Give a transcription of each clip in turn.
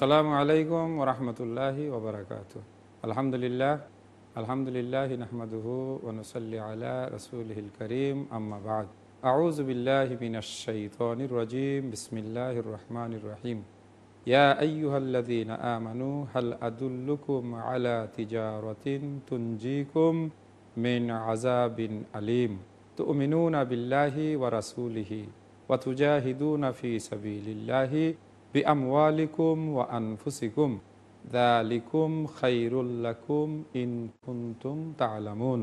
আসসালামু আলাইকুম রহমতুল্লাহি ওবরাকাত আলহামদুলিল্লাহ আলহামদুলিল্লাহ নহমদহু ওনসল্লি আলা রসুলহিল করিম আম্মাবাদ আউজবিল্লাহ বিনশঈতনির রজিম বিসমিল্লাহ রহমান রহিম ইয়া আইয়ুহাল্লাদিন আমানু হাল আদুল্লুকুম আলা তিজারতিন তুনজিকুম মিন আজাবিন আলিম তুমিনুনা বিল্লাহি ওয়া রাসূলিহি ওয়া তুজাহিদুনা ফি সাবিলিল্লাহি বি আমওয়ালিকুম ওয়া আনফুসিকুম দালিকুম খাইরুল্লাকুম ইন কুন্তুম তালামুন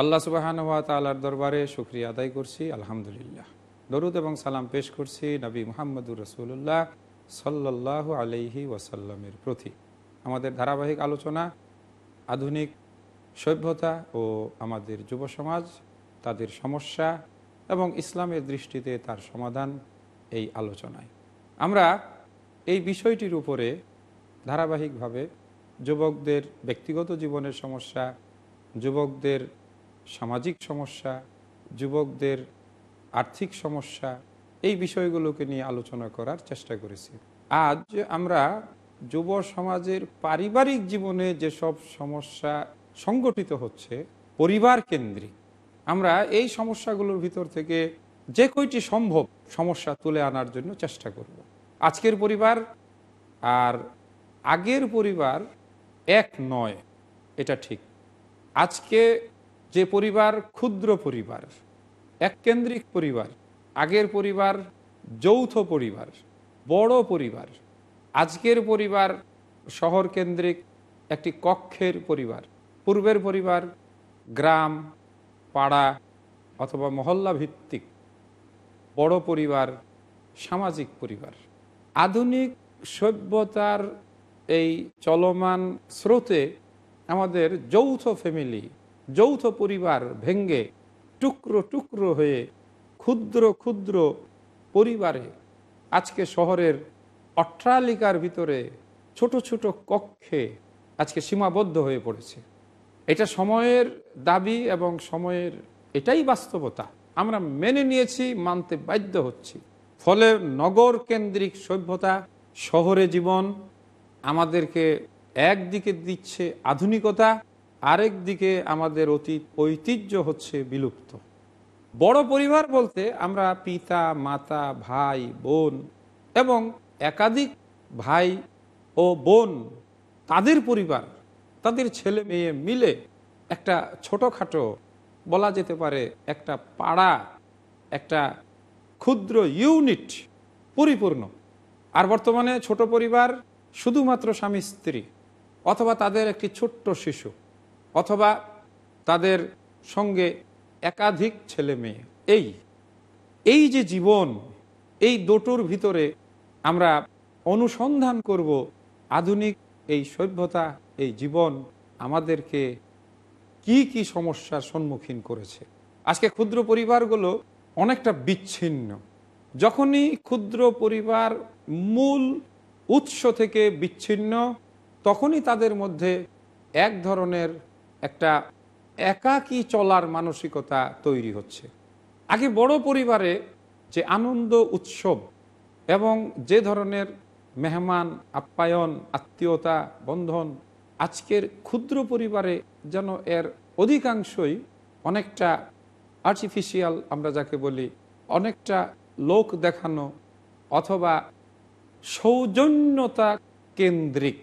আল্লাহ সুবাহান ওয়া তালার দরবারে শুক্রিয়া আদায় করছি আলহামদুলিল্লাহ দরুদ এবং সালাম পেশ করছি নবী মোহাম্মদুর রসুল্লাহ সাল্লাহ আলহি ওয়াসাল্লামের প্রতি আমাদের ধারাবাহিক আলোচনা আধুনিক সভ্যতা ও আমাদের যুব সমাজ তাদের সমস্যা এবং ইসলামের দৃষ্টিতে তার সমাধান এই আলোচনায় আমরা এই বিষয়টির উপরে ধারাবাহিকভাবে যুবকদের ব্যক্তিগত জীবনের সমস্যা যুবকদের সামাজিক সমস্যা যুবকদের আর্থিক সমস্যা এই বিষয়গুলোকে নিয়ে আলোচনা করার চেষ্টা করেছি আজ আমরা যুব সমাজের পারিবারিক জীবনে যেসব সমস্যা সংগঠিত হচ্ছে পরিবার কেন্দ্রিক আমরা এই সমস্যাগুলোর ভিতর থেকে যে কইটি সম্ভব সমস্যা তুলে আনার জন্য চেষ্টা করব আজকের পরিবার আর আগের পরিবার এক নয় এটা ঠিক আজকে যে পরিবার ক্ষুদ্র পরিবার এককেন্দ্রিক পরিবার আগের পরিবার যৌথ পরিবার বড় পরিবার আজকের পরিবার শহর কেন্দ্রিক একটি কক্ষের পরিবার পূর্বের পরিবার গ্রাম পাড়া অথবা মহল্লা ভিত্তিক বড় পরিবার সামাজিক পরিবার আধুনিক সভ্যতার এই চলমান স্রোতে আমাদের যৌথ ফ্যামিলি যৌথ পরিবার ভেঙ্গে টুকরো টুকরো হয়ে ক্ষুদ্র ক্ষুদ্র পরিবারে আজকে শহরের অট্টালিকার ভিতরে ছোট ছোট কক্ষে আজকে সীমাবদ্ধ হয়ে পড়েছে এটা সময়ের দাবি এবং সময়ের এটাই বাস্তবতা আমরা মেনে নিয়েছি মানতে বাধ্য হচ্ছি ফলে নগর কেন্দ্রিক সভ্যতা শহরে জীবন আমাদেরকে একদিকে দিচ্ছে আধুনিকতা আরেক দিকে আমাদের অতীত ঐতিহ্য হচ্ছে বিলুপ্ত বড় পরিবার বলতে আমরা পিতা মাতা ভাই বোন এবং একাধিক ভাই ও বোন তাদের পরিবার তাদের ছেলে মেয়ে মিলে একটা ছোটোখাটো বলা যেতে পারে একটা পাড়া একটা ক্ষুদ্র ইউনিট পরিপূর্ণ আর বর্তমানে ছোট পরিবার শুধুমাত্র স্বামী স্ত্রী অথবা তাদের একটি ছোট্ট শিশু অথবা তাদের সঙ্গে একাধিক ছেলে মেয়ে এই এই যে জীবন এই দুটোর ভিতরে আমরা অনুসন্ধান করব আধুনিক এই সভ্যতা এই জীবন আমাদেরকে কি কি সমস্যার সম্মুখীন করেছে আজকে ক্ষুদ্র পরিবারগুলো অনেকটা বিচ্ছিন্ন যখনই ক্ষুদ্র পরিবার মূল উৎস থেকে বিচ্ছিন্ন তখনই তাদের মধ্যে এক ধরনের একটা একাকী চলার মানসিকতা তৈরি হচ্ছে আগে বড় পরিবারে যে আনন্দ উৎসব এবং যে ধরনের মেহমান আপ্যায়ন আত্মীয়তা বন্ধন আজকের ক্ষুদ্র পরিবারে যেন এর অধিকাংশই অনেকটা আর্টিফিশিয়াল আমরা যাকে বলি অনেকটা লোক দেখানো অথবা সৌজন্যতা কেন্দ্রিক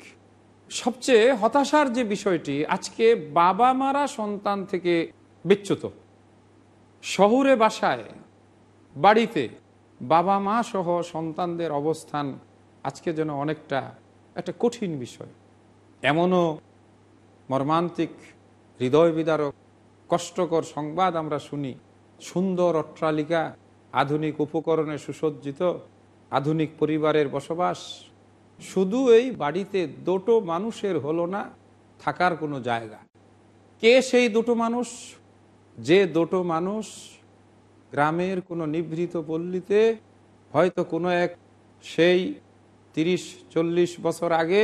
সবচেয়ে হতাশার যে বিষয়টি আজকে বাবা মারা সন্তান থেকে বিচ্যুত শহুরে বাসায় বাড়িতে বাবা মা সহ সন্তানদের অবস্থান আজকে যেন অনেকটা একটা কঠিন বিষয় এমনও মর্মান্তিক হৃদয় বিদারক কষ্টকর সংবাদ আমরা শুনি সুন্দর অট্টালিকা আধুনিক উপকরণে সুসজ্জিত আধুনিক পরিবারের বসবাস শুধু এই বাড়িতে দুটো মানুষের হলো না থাকার কোনো জায়গা কে সেই দুটো মানুষ যে দুটো মানুষ গ্রামের কোনো নিভৃত পল্লীতে হয়তো কোনো এক সেই তিরিশ চল্লিশ বছর আগে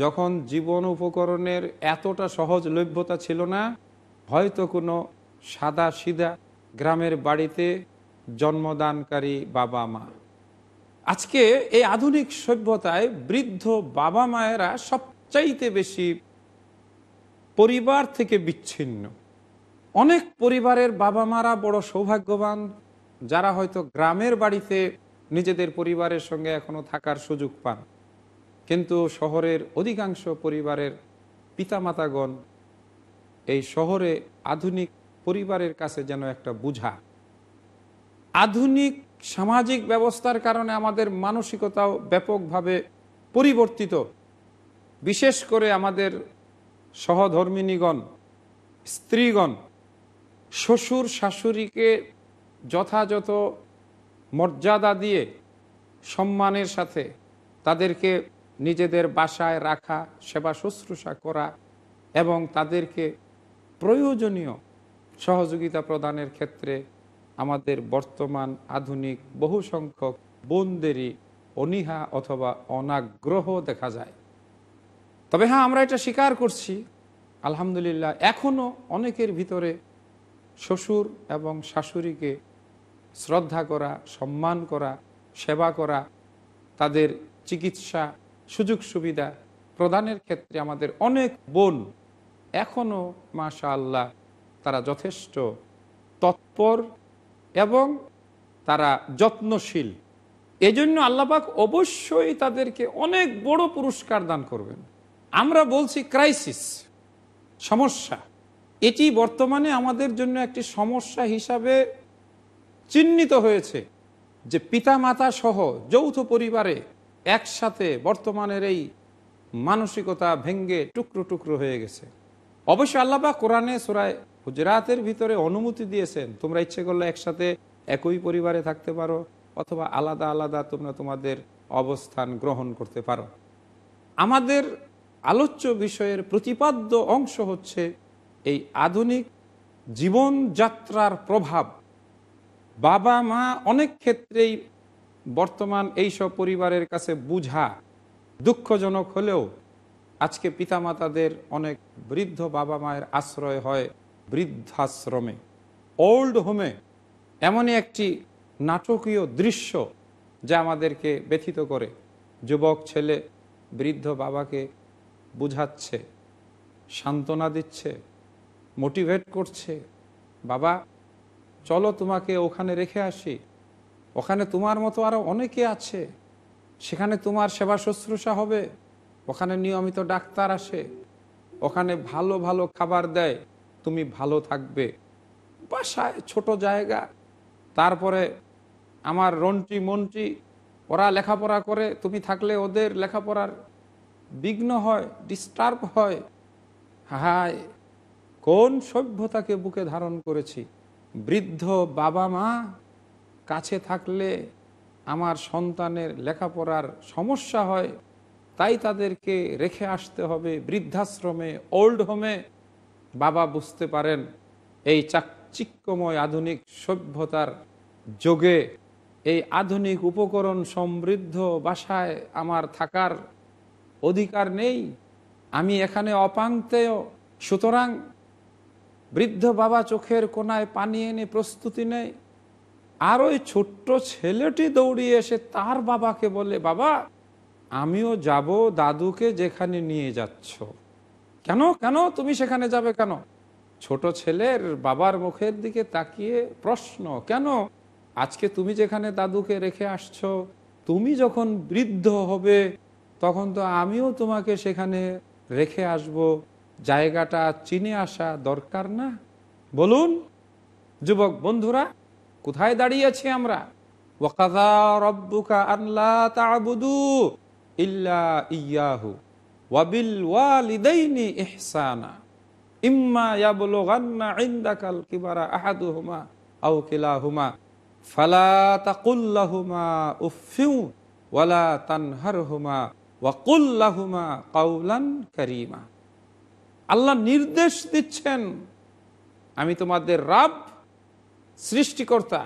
যখন জীবন উপকরণের এতটা সহজলভ্যতা ছিল না হয়তো কোনো সাদা সিদা গ্রামের বাড়িতে জন্মদানকারী বাবা মা আজকে এই আধুনিক সভ্যতায় বৃদ্ধ বাবা মায়েরা সবচাইতে বেশি পরিবার থেকে বিচ্ছিন্ন অনেক পরিবারের বাবা মারা বড় সৌভাগ্যবান যারা হয়তো গ্রামের বাড়িতে নিজেদের পরিবারের সঙ্গে এখনো থাকার সুযোগ পান কিন্তু শহরের অধিকাংশ পরিবারের পিতামাতাগণ এই শহরে আধুনিক পরিবারের কাছে যেন একটা বুঝা আধুনিক সামাজিক ব্যবস্থার কারণে আমাদের মানসিকতাও ব্যাপকভাবে পরিবর্তিত বিশেষ করে আমাদের সহধর্মিনীগণ স্ত্রীগণ শ্বশুর শাশুড়িকে যথাযথ মর্যাদা দিয়ে সম্মানের সাথে তাদেরকে নিজেদের বাসায় রাখা সেবা শুশ্রূষা করা এবং তাদেরকে প্রয়োজনীয় সহযোগিতা প্রদানের ক্ষেত্রে আমাদের বর্তমান আধুনিক বহু সংখ্যক বোনদেরই অনীহা অথবা অনাগ্রহ দেখা যায় তবে হ্যাঁ আমরা এটা স্বীকার করছি আলহামদুলিল্লাহ এখনও অনেকের ভিতরে শ্বশুর এবং শাশুড়িকে শ্রদ্ধা করা সম্মান করা সেবা করা তাদের চিকিৎসা সুযোগ সুবিধা প্রদানের ক্ষেত্রে আমাদের অনেক বোন এখনও মাশা আল্লাহ তারা যথেষ্ট তৎপর এবং তারা যত্নশীল এজন্য আল্লাপাক অবশ্যই তাদেরকে অনেক বড় পুরস্কার দান করবেন আমরা বলছি ক্রাইসিস সমস্যা এটি বর্তমানে আমাদের জন্য একটি সমস্যা হিসাবে চিহ্নিত হয়েছে যে পিতা মাতা সহ যৌথ পরিবারে একসাথে বর্তমানের এই মানসিকতা ভেঙ্গে টুকরো টুকরো হয়ে গেছে অবশ্য আল্লাহবা কোরআনে সুরায় হুজরাতের ভিতরে অনুমতি দিয়েছেন তোমরা ইচ্ছে করলে একসাথে একই পরিবারে থাকতে পারো অথবা আলাদা আলাদা তোমরা তোমাদের অবস্থান গ্রহণ করতে পারো আমাদের আলোচ্য বিষয়ের প্রতিপাদ্য অংশ হচ্ছে এই আধুনিক জীবনযাত্রার প্রভাব বাবা মা অনেক ক্ষেত্রেই বর্তমান এইসব পরিবারের কাছে বুঝা দুঃখজনক হলেও আজকে পিতামাতাদের অনেক বৃদ্ধ বাবা মায়ের আশ্রয় হয় বৃদ্ধাশ্রমে ওল্ড হোমে এমনই একটি নাটকীয় দৃশ্য যা আমাদেরকে ব্যথিত করে যুবক ছেলে বৃদ্ধ বাবাকে বুঝাচ্ছে সান্ত্বনা দিচ্ছে মোটিভেট করছে বাবা চলো তোমাকে ওখানে রেখে আসি ওখানে তোমার মতো আরও অনেকে আছে সেখানে তোমার সেবা শুশ্রূষা হবে ওখানে নিয়মিত ডাক্তার আসে ওখানে ভালো ভালো খাবার দেয় তুমি ভালো থাকবে বাসায় ছোট জায়গা তারপরে আমার রন্টি মন্টি ওরা লেখাপড়া করে তুমি থাকলে ওদের লেখাপড়ার বিঘ্ন হয় ডিস্টার্ব হয় হায় কোন সভ্যতাকে বুকে ধারণ করেছি বৃদ্ধ বাবা মা কাছে থাকলে আমার সন্তানের লেখাপড়ার সমস্যা হয় তাই তাদেরকে রেখে আসতে হবে বৃদ্ধাশ্রমে ওল্ড হোমে বাবা বুঝতে পারেন এই চাকচিক্যময় আধুনিক সভ্যতার যোগে এই আধুনিক উপকরণ সমৃদ্ধ বাসায় আমার থাকার অধিকার নেই আমি এখানে অপাঙ্ক্তেয় সুতরাং বৃদ্ধ বাবা চোখের কোনায় পানি এনে প্রস্তুতি নেয় আর ওই ছোট্ট ছেলেটি দৌড়িয়ে এসে তার বাবাকে বলে বাবা আমিও যাব দাদুকে যেখানে নিয়ে যাচ্ছ কেন কেন তুমি সেখানে যাবে কেন ছোট ছেলের বাবার মুখের দিকে তাকিয়ে প্রশ্ন কেন আজকে তুমি যেখানে দাদুকে রেখে আসছ তুমি যখন বৃদ্ধ হবে তখন তো আমিও তোমাকে সেখানে রেখে আসব জায়গাটা চিনে আসা দরকার না বলুন যুবক বন্ধুরা কোথায় দাঁড়িয়ে আছি আমরা ওয়াকাদা রব্বুকা আল্লাহ তাবুদু ইল্লা ইয়াহু ওয়াবিল ইম্মা আহাদুহুমা ফালা তাকুল্লাহুমা ওয়ালা তানহারহুমা ওয়াকুল্লাহুমা কাউলান আল্লাহ নির্দেশ দিচ্ছেন আমি তোমাদের রাব সৃষ্টিকর্তা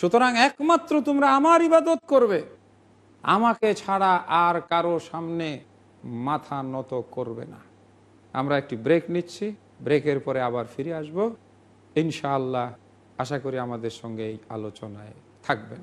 সুতরাং একমাত্র তোমরা আমার ইবাদত করবে আমাকে ছাড়া আর কারো সামনে মাথা নত করবে না আমরা একটি ব্রেক নিচ্ছি ব্রেকের পরে আবার ফিরে আসব ইনশাআল্লাহ আশা করি আমাদের সঙ্গে এই আলোচনায় থাকবেন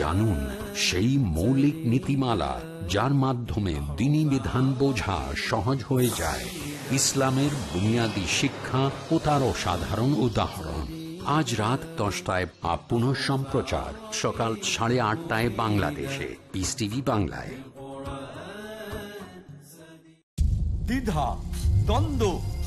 জানুন সেই মৌলিক নীতিমালা যার মাধ্যমে দিনী বিধান বোঝা সহজ হয়ে যায় ইসলামের বুনিয়াদী শিক্ষা ও তারও সাধারণ উদাহরণ আজ রাত দশটায় বা পুনঃ সম্প্রচার সকাল সাড়ে আটটায় বাংলাদেশে পিস টিভি বাংলায় দ্বিধা দ্বন্দ্ব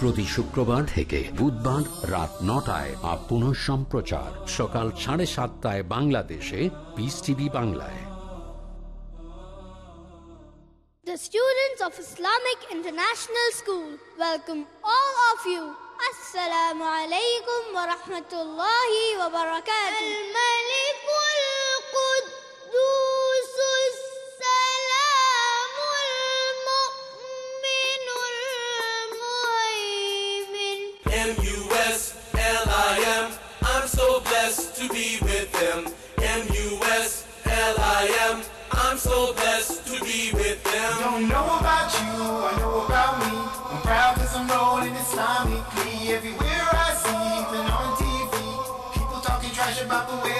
প্রতি শুক্রবার থেকে বুধবার রাত নটায় আর পুনঃ সম্প্রচার সকাল সাড়ে সাতটায় বাংলাদেশে পিস টিভি বাংলায় The students of Islamic International School welcome all of you. Assalamu alaikum wa rahmatullahi wa barakatuh. Al-Malik be with them. M-U-S-L-I-M. I'm so blessed to be with them. Don't know about you, I know about me. I'm proud cause I'm rolling Islamically. Everywhere I see, even on TV. People talking trash about the way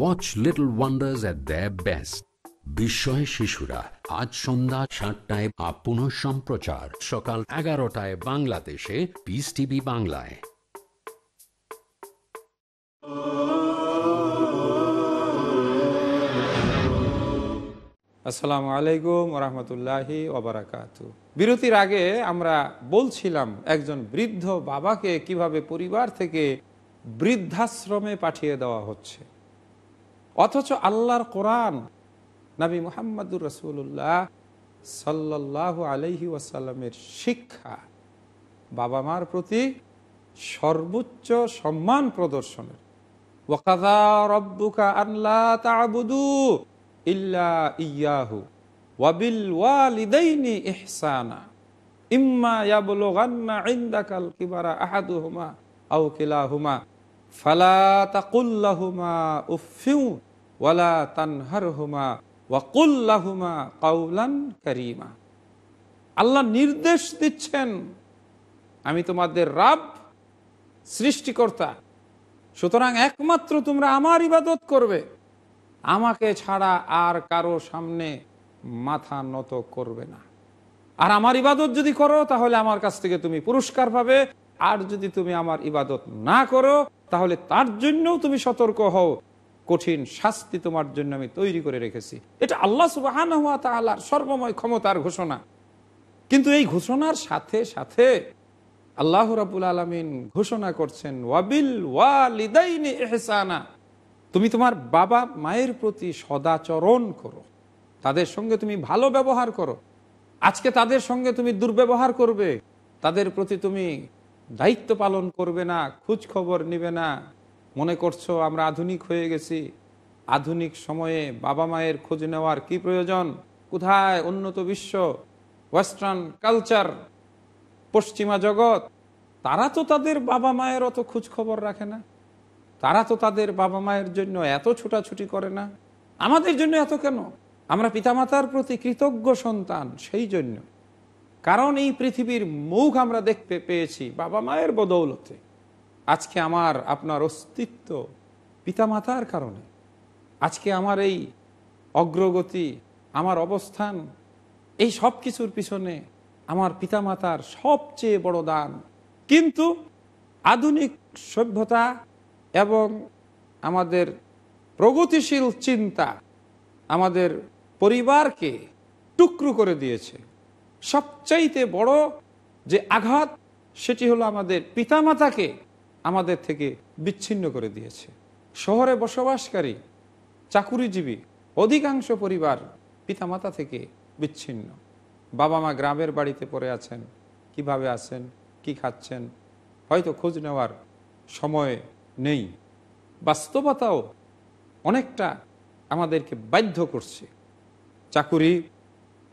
watch little wonders at the best বিস্ময় শিশুরা আজ সন্ধ্যা সাতটায় আপন সম্প্রচার সকাল এগারোটায় বাংলাদেশে Peace TV বাংলায় আসসালামু আলাইকুম রহমতুল্লাহি ওবরাকাত বিরতির আগে আমরা বলছিলাম একজন বৃদ্ধ বাবাকে কিভাবে পরিবার থেকে বৃদ্ধাশ্রমে পাঠিয়ে দেওয়া হচ্ছে অথচ আল্লাহর কোরআন নবী মোহাম্মদুর রসুল্লাহ সাল্লাহ আলহি ওয়াসাল্লামের শিক্ষা বাবা মার প্রতি সর্বোচ্চ সম্মান প্রদর্শনের ওয়াকাদা রব্বুকা আল্লাহ ইল্লা ইয়াহু ওয়াবিল ইম্মা ফালা তাকুল্লাহুমা ওয়ালা তানহার হুমা ওয়াকুল্লাহুমা কাউলান করিমা আল্লাহ নির্দেশ দিচ্ছেন আমি তোমাদের রাব সৃষ্টিকর্তা সুতরাং একমাত্র তোমরা আমার ইবাদত করবে আমাকে ছাড়া আর কারো সামনে মাথা নত করবে না আর আমার ইবাদত যদি করো তাহলে আমার কাছ থেকে তুমি পুরস্কার পাবে আর যদি তুমি আমার ইবাদত না করো তাহলে তার জন্যও তুমি সতর্ক হও কঠিন শাস্তি তোমার জন্য আমি তৈরি করে রেখেছি এটা আল্লাহ সুবাহান হওয়া তাহলার সর্বময় ক্ষমতার ঘোষণা কিন্তু এই ঘোষণার সাথে সাথে আল্লাহ রাবুল আলমিন ঘোষণা করছেন ওয়াবিল ওয়ালিদাইনি তুমি তোমার বাবা মায়ের প্রতি সদাচরণ করো তাদের সঙ্গে তুমি ভালো ব্যবহার করো আজকে তাদের সঙ্গে তুমি দুর্ব্যবহার করবে তাদের প্রতি তুমি দায়িত্ব পালন করবে না খোঁজ খবর নিবে না মনে করছো আমরা আধুনিক হয়ে গেছি আধুনিক সময়ে বাবা মায়ের খোঁজ নেওয়ার কি প্রয়োজন কোথায় উন্নত বিশ্ব ওয়েস্টার্ন কালচার পশ্চিমা জগৎ তারা তো তাদের বাবা মায়ের অত খোঁজ খবর রাখে না তারা তো তাদের বাবা মায়ের জন্য এত ছোটাছুটি করে না আমাদের জন্য এত কেন আমরা পিতামাতার প্রতি কৃতজ্ঞ সন্তান সেই জন্য কারণ এই পৃথিবীর মুখ আমরা দেখতে পেয়েছি বাবা মায়ের বদৌলতে আজকে আমার আপনার অস্তিত্ব পিতামাতার কারণে আজকে আমার এই অগ্রগতি আমার অবস্থান এই সব কিছুর পিছনে আমার পিতামাতার সবচেয়ে বড় দান কিন্তু আধুনিক সভ্যতা এবং আমাদের প্রগতিশীল চিন্তা আমাদের পরিবারকে টুকরো করে দিয়েছে সবচাইতে বড় যে আঘাত সেটি হলো আমাদের পিতামাতাকে আমাদের থেকে বিচ্ছিন্ন করে দিয়েছে শহরে বসবাসকারী চাকুরিজীবী অধিকাংশ পরিবার পিতামাতা থেকে বিচ্ছিন্ন বাবা মা গ্রামের বাড়িতে পড়ে আছেন কিভাবে আছেন কি খাচ্ছেন হয়তো খোঁজ নেওয়ার সময় নেই বাস্তবতাও অনেকটা আমাদেরকে বাধ্য করছে চাকুরি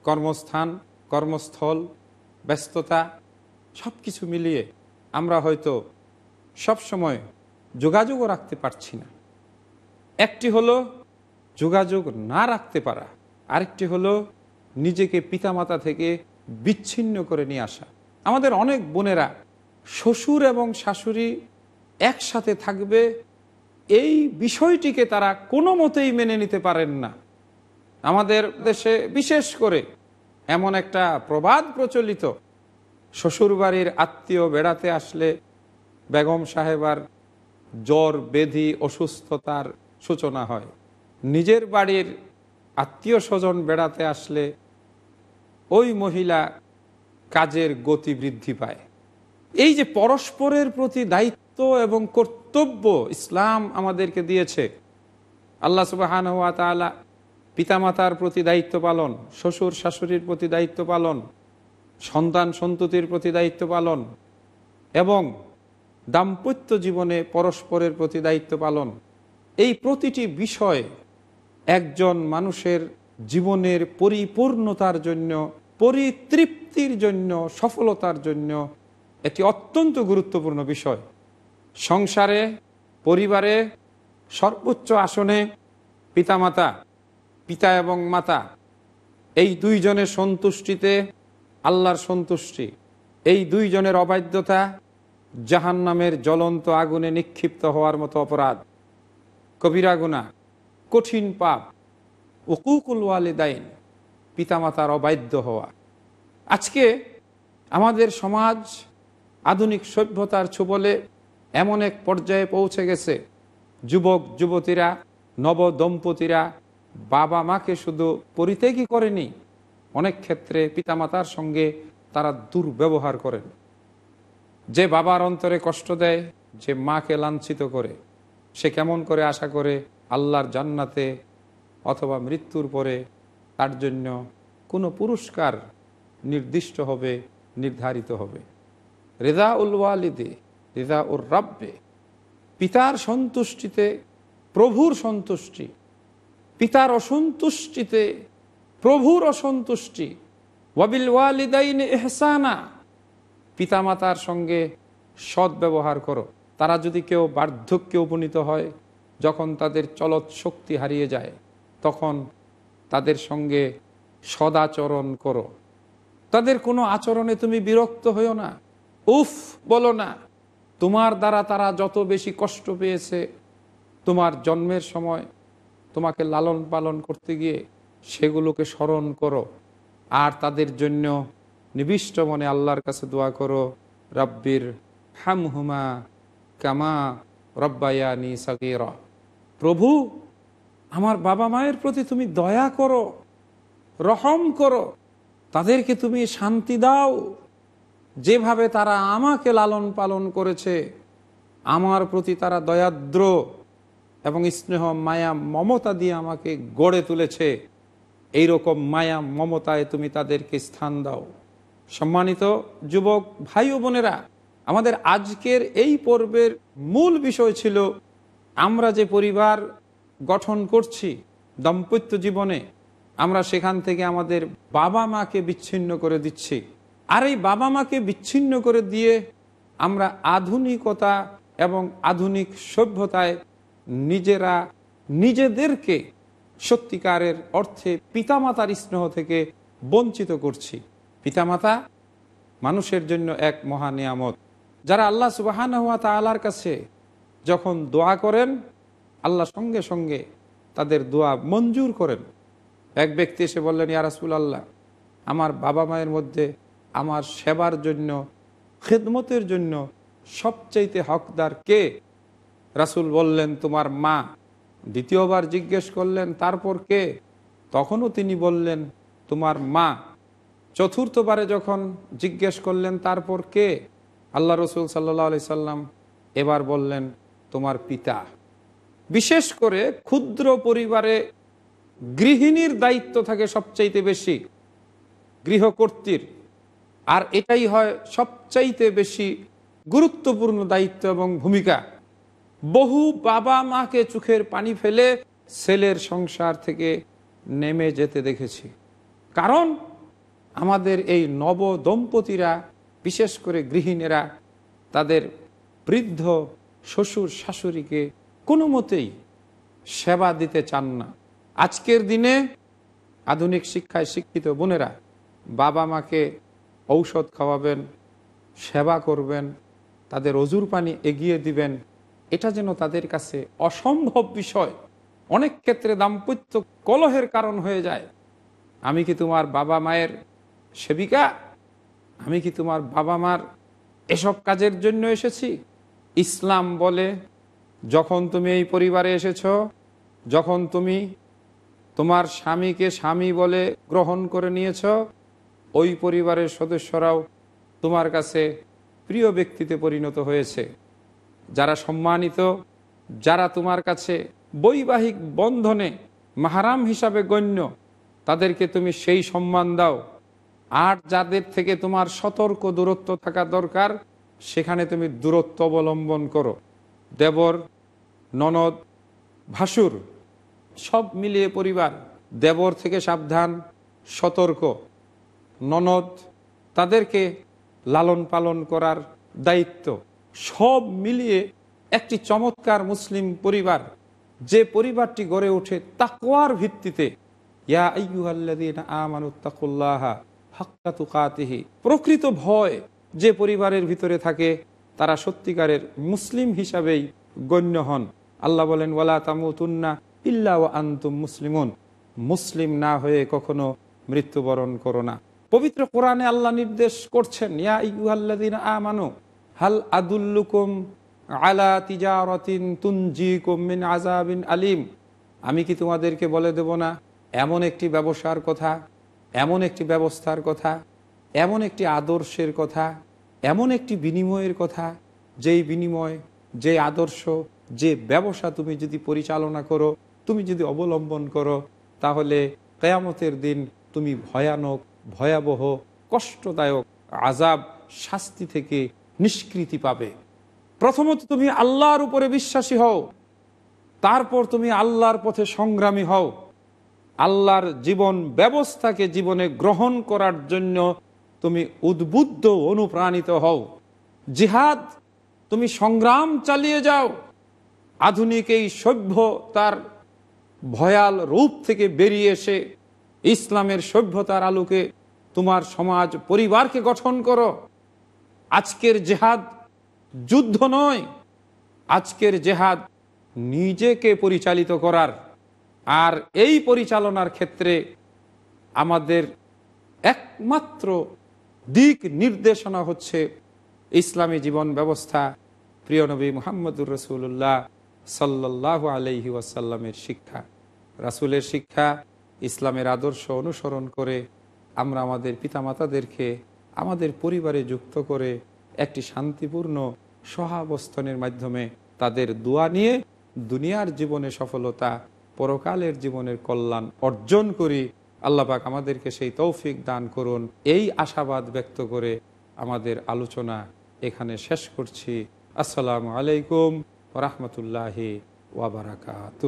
কর্মস্থান কর্মস্থল ব্যস্ততা সব কিছু মিলিয়ে আমরা হয়তো সব সময় যোগাযোগও রাখতে পারছি না একটি হলো যোগাযোগ না রাখতে পারা আরেকটি হলো নিজেকে পিতামাতা থেকে বিচ্ছিন্ন করে নিয়ে আসা আমাদের অনেক বোনেরা শ্বশুর এবং শাশুড়ি একসাথে থাকবে এই বিষয়টিকে তারা কোনো মতেই মেনে নিতে পারেন না আমাদের দেশে বিশেষ করে এমন একটা প্রবাদ প্রচলিত শ্বশুরবাড়ির আত্মীয় বেড়াতে আসলে বেগম সাহেবার জ্বর বেধি অসুস্থতার সূচনা হয় নিজের বাড়ির আত্মীয় স্বজন বেড়াতে আসলে ওই মহিলা কাজের গতি বৃদ্ধি পায় এই যে পরস্পরের প্রতি দায়িত্ব এবং কর্তব্য ইসলাম আমাদেরকে দিয়েছে আল্লাহ সুবাহান হাত পিতামাতার প্রতি দায়িত্ব পালন শ্বশুর শাশুড়ির প্রতি দায়িত্ব পালন সন্তান সন্ততির প্রতি দায়িত্ব পালন এবং দাম্পত্য জীবনে পরস্পরের প্রতি দায়িত্ব পালন এই প্রতিটি বিষয় একজন মানুষের জীবনের পরিপূর্ণতার জন্য পরিতৃপ্তির জন্য সফলতার জন্য এটি অত্যন্ত গুরুত্বপূর্ণ বিষয় সংসারে পরিবারে সর্বোচ্চ আসনে পিতামাতা পিতা এবং মাতা এই দুইজনের সন্তুষ্টিতে আল্লাহর সন্তুষ্টি এই দুইজনের অবাধ্যতা জাহান নামের জ্বলন্ত আগুনে নিক্ষিপ্ত হওয়ার মতো অপরাধ কবিরা গুণা কঠিন পাপ উকুকুল ওয়ালিদাইন পিতামাতার অবাধ্য হওয়া আজকে আমাদের সমাজ আধুনিক সভ্যতার ছুবলে এমন এক পর্যায়ে পৌঁছে গেছে যুবক যুবতীরা নব দম্পতিরা বাবা মাকে শুধু পরিত্যাগই করেনি অনেক ক্ষেত্রে পিতামাতার সঙ্গে তারা দুর্ব্যবহার করেন যে বাবার অন্তরে কষ্ট দেয় যে মাকে লাঞ্ছিত করে সে কেমন করে আশা করে আল্লাহর জান্নাতে অথবা মৃত্যুর পরে তার জন্য কোনো পুরস্কার নির্দিষ্ট হবে নির্ধারিত হবে রেজা উল ওয়ালিদে রেজা উর রাব্বে পিতার সন্তুষ্টিতে প্রভুর সন্তুষ্টি পিতার অসন্তুষ্টিতে প্রভুর অসন্তুষ্টি ওয়াবিল ওয়ালিদাইন এহসানা পিতামাতার সঙ্গে সৎ ব্যবহার করো তারা যদি কেউ বার্ধক্যে উপনীত হয় যখন তাদের চলত শক্তি হারিয়ে যায় তখন তাদের সঙ্গে সদাচরণ করো তাদের কোনো আচরণে তুমি বিরক্ত হইও না উফ বলো না তোমার দ্বারা তারা যত বেশি কষ্ট পেয়েছে তোমার জন্মের সময় তোমাকে লালন পালন করতে গিয়ে সেগুলোকে স্মরণ করো আর তাদের জন্য নিবিষ্ট মনে আল্লাহর কাছে দোয়া করো রব্বির হাম হুমা কামা রব্বায়ানি সাকির প্রভু আমার বাবা মায়ের প্রতি তুমি দয়া করো রহম করো তাদেরকে তুমি শান্তি দাও যেভাবে তারা আমাকে লালন পালন করেছে আমার প্রতি তারা দয়াদ্র এবং স্নেহ মায়া মমতা দিয়ে আমাকে গড়ে তুলেছে এইরকম মায়া মমতায় তুমি তাদেরকে স্থান দাও সম্মানিত যুবক ভাই ও বোনেরা আমাদের আজকের এই পর্বের মূল বিষয় ছিল আমরা যে পরিবার গঠন করছি দাম্পত্য জীবনে আমরা সেখান থেকে আমাদের বাবা মাকে বিচ্ছিন্ন করে দিচ্ছি আর এই বাবা মাকে বিচ্ছিন্ন করে দিয়ে আমরা আধুনিকতা এবং আধুনিক সভ্যতায় নিজেরা নিজেদেরকে সত্যিকারের অর্থে পিতামাতার স্নেহ থেকে বঞ্চিত করছি পিতামাতা মানুষের জন্য এক মহা নিয়ামত যারা আল্লাহ সুবাহান হওয়া আল্লাহর কাছে যখন দোয়া করেন আল্লাহ সঙ্গে সঙ্গে তাদের দোয়া মঞ্জুর করেন এক ব্যক্তি এসে বললেন ইয়ারাসুল আল্লাহ আমার বাবা মায়ের মধ্যে আমার সেবার জন্য খেদমতের জন্য সবচাইতে হকদার কে রাসুল বললেন তোমার মা দ্বিতীয়বার জিজ্ঞেস করলেন তারপর কে তখনও তিনি বললেন তোমার মা চতুর্থবারে যখন জিজ্ঞেস করলেন তারপর কে আল্লাহ রসুল সাল্লাহ আলি সাল্লাম এবার বললেন তোমার পিতা বিশেষ করে ক্ষুদ্র পরিবারে গৃহিণীর দায়িত্ব থাকে সবচাইতে বেশি গৃহকর্ত্রীর আর এটাই হয় সবচাইতে বেশি গুরুত্বপূর্ণ দায়িত্ব এবং ভূমিকা বহু বাবা মাকে চোখের পানি ফেলে ছেলের সংসার থেকে নেমে যেতে দেখেছি কারণ আমাদের এই নব দম্পতিরা বিশেষ করে গৃহিণীরা তাদের বৃদ্ধ শ্বশুর শাশুড়িকে কোনো মতেই সেবা দিতে চান না আজকের দিনে আধুনিক শিক্ষায় শিক্ষিত বোনেরা বাবা মাকে ঔষধ খাওয়াবেন সেবা করবেন তাদের অজুর পানি এগিয়ে দিবেন এটা যেন তাদের কাছে অসম্ভব বিষয় অনেক ক্ষেত্রে দাম্পত্য কলহের কারণ হয়ে যায় আমি কি তোমার বাবা মায়ের সেবিকা আমি কি তোমার বাবা মার এসব কাজের জন্য এসেছি ইসলাম বলে যখন তুমি এই পরিবারে এসেছ যখন তুমি তোমার স্বামীকে স্বামী বলে গ্রহণ করে নিয়েছ ওই পরিবারের সদস্যরাও তোমার কাছে প্রিয় ব্যক্তিতে পরিণত হয়েছে যারা সম্মানিত যারা তোমার কাছে বৈবাহিক বন্ধনে মাহারাম হিসাবে গণ্য তাদেরকে তুমি সেই সম্মান দাও আর যাদের থেকে তোমার সতর্ক দূরত্ব থাকা দরকার সেখানে তুমি দূরত্ব অবলম্বন করো দেবর ননদ ভাসুর সব মিলিয়ে পরিবার দেবর থেকে সাবধান সতর্ক ননদ তাদেরকে লালন পালন করার দায়িত্ব সব মিলিয়ে একটি চমৎকার মুসলিম পরিবার যে পরিবারটি গড়ে ওঠে তাকোয়ার ভিত্তিতে ইয়া আইয়ুহাল্লাযীনা আমানু তাকুল্লাহা হাক্কা তুকাতিহি প্রকৃত ভয় যে পরিবারের ভিতরে থাকে তারা সত্যিকারের মুসলিম হিসাবেই গণ্য হন আল্লাহ বলেন ওয়ালা তামুতুন্না ইল্লা ও আন্তুম মুসলিমুন মুসলিম না হয়ে কখনো মৃত্যুবরণ করো না পবিত্র কোরআনে আল্লাহ নির্দেশ করছেন ইয়া ইগুহাল্লাদিন আমানু হাল আদুল্লুকুম আলা তিজারতিন তুনজি কুমিন আজাবিন আলিম আমি কি তোমাদেরকে বলে দেব না এমন একটি ব্যবসার কথা এমন একটি ব্যবস্থার কথা এমন একটি আদর্শের কথা এমন একটি বিনিময়ের কথা যেই বিনিময় যে আদর্শ যে ব্যবসা তুমি যদি পরিচালনা করো তুমি যদি অবলম্বন করো তাহলে কেয়ামতের দিন তুমি ভয়ানক ভয়াবহ কষ্টদায়ক আজাব শাস্তি থেকে নিষ্কৃতি পাবে প্রথমত তুমি আল্লাহর উপরে বিশ্বাসী হও তারপর তুমি আল্লাহর পথে সংগ্রামী হও আল্লাহর জীবন ব্যবস্থাকে জীবনে গ্রহণ করার জন্য তুমি উদ্বুদ্ধ অনুপ্রাণিত হও জিহাদ তুমি সংগ্রাম চালিয়ে যাও আধুনিক এই সভ্য তার ভয়াল রূপ থেকে বেরিয়ে এসে ইসলামের সভ্যতার আলোকে তোমার সমাজ পরিবারকে গঠন করো আজকের জেহাদ যুদ্ধ নয় আজকের জেহাদ নিজেকে পরিচালিত করার আর এই পরিচালনার ক্ষেত্রে আমাদের একমাত্র দিক নির্দেশনা হচ্ছে ইসলামী জীবন ব্যবস্থা প্রিয় নবী মোহাম্মদুর রসুল্লাহ সাল্লাহ আলহি ওয়াসাল্লামের শিক্ষা রাসুলের শিক্ষা ইসলামের আদর্শ অনুসরণ করে আমরা আমাদের পিতামাতাদেরকে আমাদের পরিবারে যুক্ত করে একটি শান্তিপূর্ণ সহাবস্থানের মাধ্যমে তাদের দোয়া নিয়ে দুনিয়ার জীবনে সফলতা পরকালের জীবনের কল্যাণ অর্জন করি আল্লাপাক আমাদেরকে সেই তৌফিক দান করুন এই আশাবাদ ব্যক্ত করে আমাদের আলোচনা এখানে শেষ করছি আসসালামু আলাইকুম রহমতুল্লাহ ওয়াবারাকাতু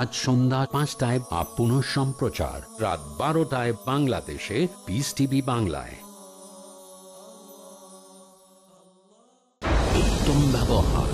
আজ সন্ধ্যা পাঁচটায় বা পুনঃ সম্প্রচার রাত বারোটায় বাংলাদেশে পিস টিভি বাংলায় উত্তম ব্যবহার